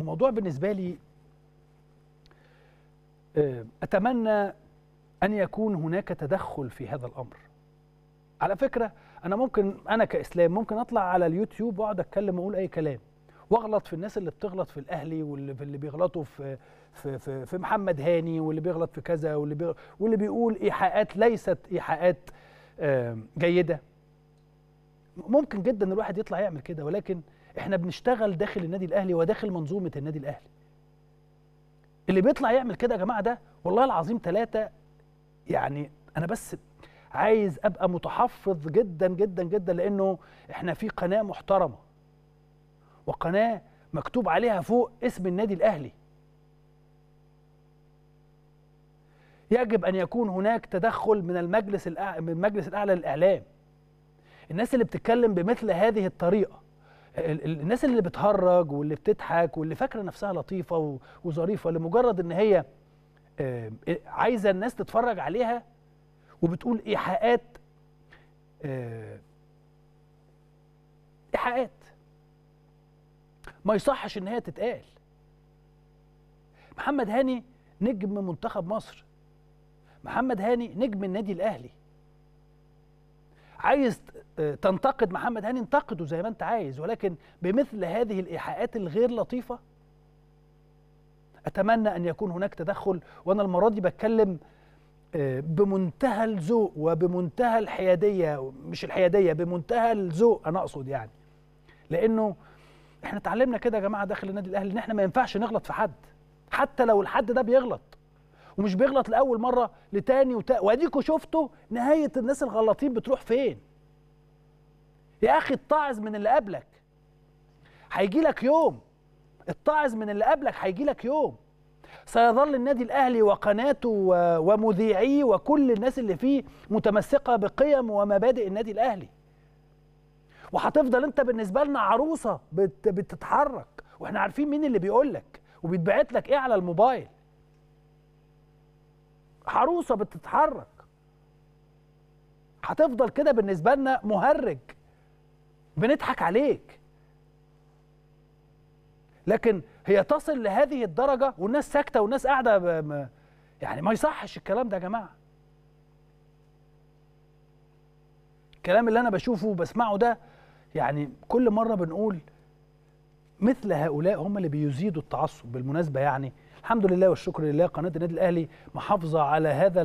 وموضوع بالنسبة لي آه، أتمنى أن يكون هناك تدخل في هذا الأمر على فكرة أنا ممكن أنا كإسلام ممكن أطلع على اليوتيوب وأقعد أتكلم وأقول أي كلام واغلط في الناس اللي بتغلط في الاهلي واللي في اللي بيغلطوا في في في, في محمد هاني واللي بيغلط في كذا واللي واللي بيقول ايحاءات ليست ايحاءات جيده ممكن جدا الواحد يطلع يعمل كده ولكن احنا بنشتغل داخل النادي الاهلي وداخل منظومه النادي الاهلي اللي بيطلع يعمل كده يا جماعه ده والله العظيم ثلاثه يعني انا بس عايز ابقى متحفظ جدا جدا جدا لانه احنا في قناه محترمه وقناه مكتوب عليها فوق اسم النادي الاهلي يجب ان يكون هناك تدخل من المجلس الأع... من المجلس الاعلى للاعلام الناس اللي بتتكلم بمثل هذه الطريقه الناس اللي بتهرج واللي بتضحك واللي فاكره نفسها لطيفه وظريفه لمجرد ان هي آه، عايزه الناس تتفرج عليها وبتقول ايحاءات آه، ايحاءات ما يصحش ان هي تتقال محمد هاني نجم منتخب مصر محمد هاني نجم النادي الاهلي عايز آه، تنتقد محمد هاني انتقده زي ما انت عايز ولكن بمثل هذه الايحاءات الغير لطيفه اتمنى ان يكون هناك تدخل وانا المره دي بتكلم آه، بمنتهى الذوق وبمنتهى الحياديه مش الحياديه بمنتهى الذوق انا اقصد يعني لانه احنا اتعلمنا كده يا جماعه داخل النادي الاهلي ان احنا ما ينفعش نغلط في حد حتى لو الحد ده بيغلط ومش بيغلط لاول مره لتاني وتا... واديكوا شفتوا نهايه الناس الغلطين بتروح فين يا اخي اتعظ من اللي قبلك هيجي لك يوم اتعظ من اللي قبلك هيجي لك يوم سيظل النادي الاهلي وقناته ومذيعيه وكل الناس اللي فيه متمسكه بقيم ومبادئ النادي الاهلي وهتفضل انت بالنسبه لنا عروسه بتتحرك واحنا عارفين مين اللي بيقول لك وبيتبعت لك ايه على الموبايل حروسه بتتحرك هتفضل كده بالنسبه لنا مهرج بنضحك عليك لكن هي تصل لهذه الدرجه والناس ساكته والناس قاعده يعني ما يصحش الكلام ده يا جماعه الكلام اللي انا بشوفه وبسمعه ده يعني كل مره بنقول مثل هؤلاء هم اللي بيزيدوا التعصب بالمناسبه يعني الحمد لله والشكر لله قناه النادي الاهلي محافظه على هذا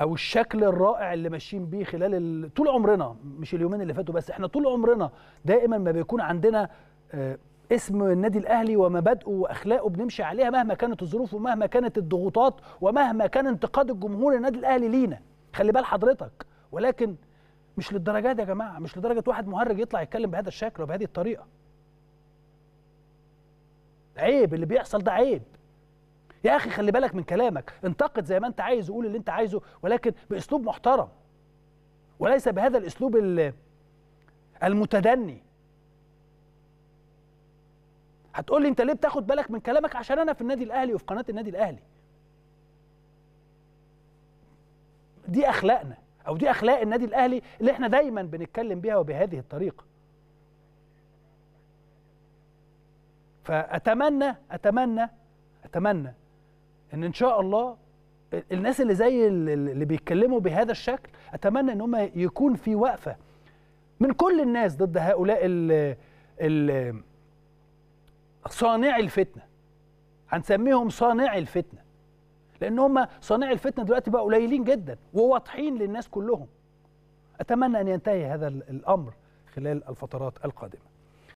او الشكل الرائع اللي ماشيين بيه خلال طول عمرنا مش اليومين اللي فاتوا بس احنا طول عمرنا دائما ما بيكون عندنا آه، اسم النادي الاهلي ومبادئه واخلاقه بنمشي عليها مهما كانت الظروف ومهما كانت الضغوطات ومهما كان انتقاد الجمهور النادي الاهلي لينا خلي بال حضرتك ولكن مش للدرجات يا جماعه مش لدرجه واحد مهرج يطلع يتكلم بهذا الشكل وبهذه الطريقه عيب اللي بيحصل ده عيب يا اخي خلي بالك من كلامك انتقد زي ما انت عايز وقول اللي انت عايزه ولكن باسلوب محترم وليس بهذا الاسلوب المتدني هتقول لي انت ليه بتاخد بالك من كلامك عشان انا في النادي الاهلي وفي قناه النادي الاهلي دي اخلاقنا او دي اخلاق النادي الاهلي اللي احنا دايما بنتكلم بيها وبهذه الطريقه فاتمنى اتمنى اتمنى ان ان شاء الله الناس اللي زي اللي بيتكلموا بهذا الشكل اتمنى ان هم يكون في وقفه من كل الناس ضد هؤلاء ال ال صانعي الفتنه هنسميهم صانعي الفتنه لان هم صانعي الفتنه دلوقتي بقى قليلين جدا وواضحين للناس كلهم اتمنى ان ينتهي هذا الامر خلال الفترات القادمه